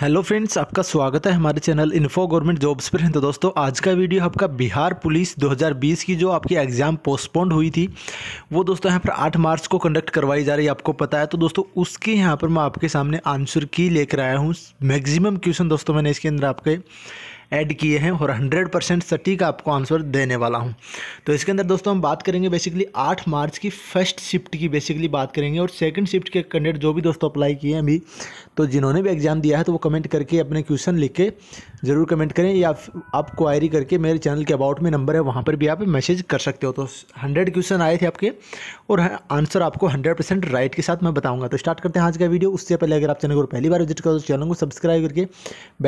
hello friends आपका स्वागत है हमारे चैनल इन्फो गवर्नमेंट जॉब्स पर हैं तो दोस्तों आज का वीडियो आपका बिहार पुलिस 2020 की जो आपकी एग्ज़ाम पोस्टपोन्ड हुई थी वो दोस्तों यहाँ पर 8 मार्च को कंडक्ट करवाई जा रही है आपको पता है तो दोस्तों उसके यहाँ पर मैं आपके सामने आंसर की लेकर आया हूँ मैक्सिमम क्वेश्चन दोस्तों मैंने इसके अंदर आपके ऐड किए हैं और हंड्रेड परसेंट सटीक आपको आंसर देने वाला हूँ तो इसके अंदर दोस्तों हम बात करेंगे बेसिकली आठ मार्च की फर्स्ट शिफ्ट की बेसिकली बात करेंगे और सेकेंड शिफ्ट के कैंडिडेट जो भी दोस्तों अप्लाई किए हैं अभी तो जिन्होंने भी एग्ज़ाम दिया है तो वो कमेंट करके अपने क्वेश्चन लिख के ज़रूर कमेंट करें या आप क्वायरी करके मेरे चैनल के अबाउट में नंबर है वहाँ पर भी आप मैसेज कर सकते हो तो हंड्रेड क्वेश्चन आए थे आपके और आंसर आपको हंड्रेड परसेंट राइट के साथ मैं बताऊँगा तो स्टार्ट करते हैं आज का वीडियो उससे पहले अगर आप चैनल को पहली बार विजिट करो तो चैनल को सब्सक्राइब करके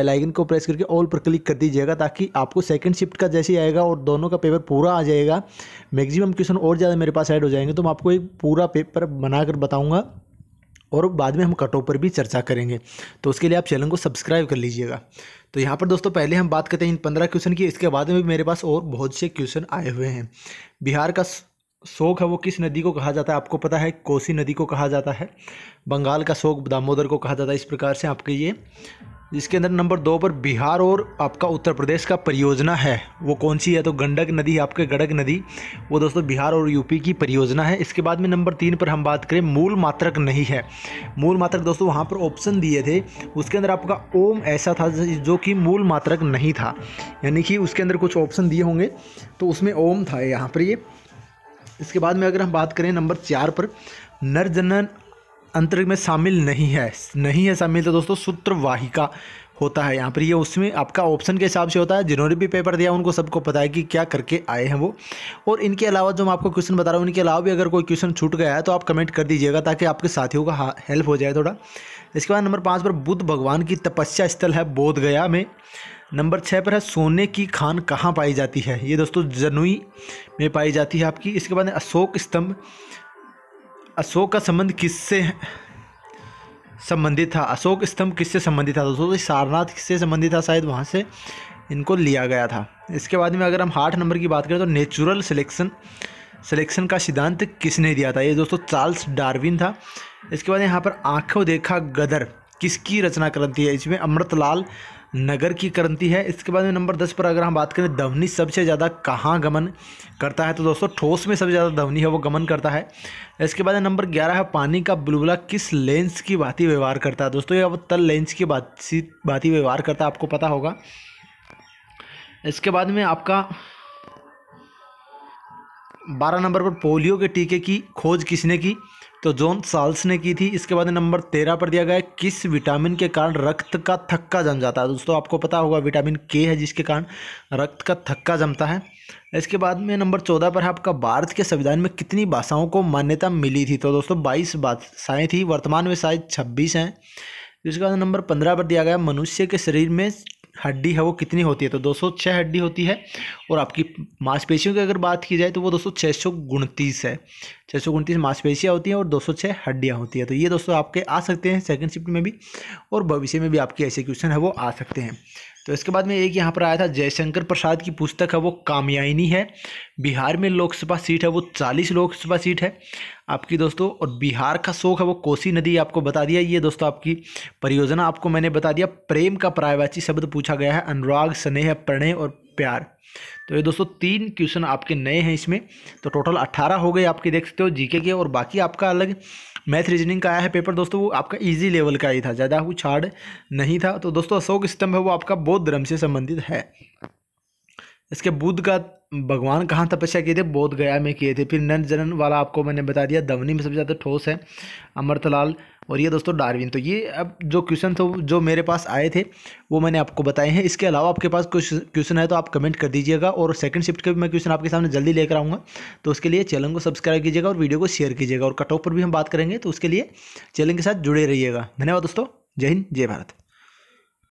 बेलाइकन को प्रेस करके ऑल पर क्लिक कर दीजिएगा ताकि आपको सेकेंड शिफ्ट का जैसे ही आएगा और दोनों का पेपर पूरा आ जाएगा मैक्सिमम क्वेश्चन और ज़्यादा मेरे पास ऐड हो जाएंगे तो मैं आपको एक पूरा पेपर बनाकर बताऊँगा और बाद में हम कटों पर भी चर्चा करेंगे तो उसके लिए आप चैनल को सब्सक्राइब कर लीजिएगा तो यहाँ पर दोस्तों पहले हम बात करते हैं इन पंद्रह क्वेश्चन की इसके बाद में भी मेरे पास और बहुत से क्वेश्चन आए हुए हैं बिहार का शोक है वो किस नदी को कहा जाता है आपको पता है कोसी नदी को कहा जाता है बंगाल का शोक दामोदर को कहा जाता है इस प्रकार से आपके ये जिसके अंदर नंबर दो पर बिहार और आपका उत्तर प्रदेश का परियोजना है वो कौन सी है तो गंडक नदी आपके गडक नदी वो दोस्तों बिहार और यूपी की परियोजना है इसके बाद में नंबर तीन पर हम बात करें मूल मात्रक नहीं है मूल मात्रक दोस्तों वहाँ पर ऑप्शन दिए थे उसके अंदर आपका ओम ऐसा था जो कि मूल मात्रक नहीं था यानी कि उसके अंदर कुछ ऑप्शन दिए होंगे तो उसमें ओम था यहाँ पर ये इसके बाद में अगर हम बात करें नंबर चार पर नरजनन अंतरिक में शामिल नहीं है नहीं है शामिल तो दोस्तों सूत्रवाहिका होता है यहाँ पर ये उसमें आपका ऑप्शन के हिसाब से होता है जिन्होंने भी पेपर दिया उनको सबको पता है कि क्या करके आए हैं वो और इनके अलावा जो मैं आपको क्वेश्चन बता रहा हूँ इनके अलावा भी अगर कोई क्वेश्चन छूट गया है तो आप कमेंट कर दीजिएगा ताकि आपके साथियों का हेल्प हो जाए थोड़ा इसके बाद नंबर पाँच पर बुद्ध भगवान की तपस्या स्थल है बोधगया में नंबर छः पर है सोने की खान कहाँ पाई जाती है ये दोस्तों जनुई में पाई जाती है आपकी इसके बाद अशोक स्तंभ अशोक का संबंध किससे संबंधित था अशोक स्तंभ किससे संबंधित था दोस्तों सारनाथ किससे संबंधित था शायद वहाँ से इनको लिया गया था इसके बाद में अगर हम आठ नंबर की बात करें तो नेचुरल सिलेक्शन सिलेक्शन का सिद्धांत किसने दिया था ये दोस्तों चार्ल्स डार्विन था इसके बाद यहाँ पर आंखों देखा गदर किसकी रचना करती है इसमें अमृतलाल नगर की करती है इसके बाद में नंबर दस पर अगर हम बात करें धवनी सबसे ज़्यादा कहाँ गमन करता है तो दोस्तों ठोस में सबसे ज़्यादा धवनी है वो गमन करता है इसके बाद नंबर ग्यारह है पानी का बुलबुला किस लेंस की भांति व्यवहार करता है दोस्तों यह तल लेंस की भांति व्यवहार करता है आपको पता होगा इसके बाद में आपका बारह नंबर पर पोलियो के टीके की खोज किसने की तो जोन साल्स ने की थी इसके बाद नंबर तेरह पर दिया गया है किस विटामिन के कारण रक्त का थक्का जम जाता है तो दोस्तों आपको पता होगा विटामिन के है जिसके कारण रक्त का थक्का जमता है इसके बाद में नंबर चौदह पर है आपका भारत के संविधान में कितनी भाषाओं को मान्यता मिली थी तो दोस्तों बाईस भाषाएँ थी वर्तमान में शायद छब्बीस हैं इसके बाद नंबर पंद्रह पर दिया गया मनुष्य के शरीर में हड्डी है वो कितनी होती है तो दो सौ छः हड्डी होती है और आपकी मांसपेशियों की अगर बात की जाए तो वो दोस्तों छः सौ उनतीस है छः सौ उनतीस मांसपेशियाँ होती हैं और दो सौ छः हड्डियाँ होती हैं तो ये दोस्तों आपके आ सकते हैं सेकंड शिफ्ट में भी और भविष्य में भी आपके ऐसे क्वेश्चन है वो आ सकते हैं तो इसके बाद में एक यहाँ पर आया था जयशंकर प्रसाद की पुस्तक है वो कामयाइनी है बिहार में लोकसभा सीट है वो चालीस लोकसभा सीट है आपकी दोस्तों और बिहार का शोक है वो कोसी नदी आपको बता दिया ये दोस्तों आपकी परियोजना आपको मैंने बता दिया प्रेम का प्रायवाची शब्द पूछा गया है अनुराग स्नेह प्रणय और प्यार तो ये दोस्तों तीन क्वेश्चन आपके नए हैं इसमें तो टोटल अट्ठारह हो गए आपके देख सकते हो जीके के और बाकी आपका अलग मैथ रीजनिंग का आया है पेपर दोस्तों वो आपका इजी लेवल का ही था ज़्यादा कुछ हार्ड नहीं था तो दोस्तों अशोक स्तंभ है वो आपका बौद्ध धर्म से संबंधित है इसके बुद्ध का भगवान कहाँ तपस्या किए थे बोध गया में किए थे फिर नंद जनन वाला आपको मैंने बता दिया दवनी में सबसे ज़्यादा ठोस है अमृतलाल और ये दोस्तों डार्विन तो ये अब जो क्वेश्चन थे जो मेरे पास आए थे वो मैंने आपको बताए हैं इसके अलावा आपके पास कुछ क्वेश्चन है तो आप कमेंट कर दीजिएगा और सेकंड शिफ्ट के भी मैं क्वेश्चन आपके सामने जल्दी लेकर आऊँगा तो उसके लिए चैनल को सब्सक्राइब कीजिएगा और वीडियो को शेयर कीजिएगा और ऑफ पर भी हम बात करेंगे तो उसके लिए चैनल के साथ जुड़े रहिएगा धन्यवाद दोस्तों जय हिंद जय भारत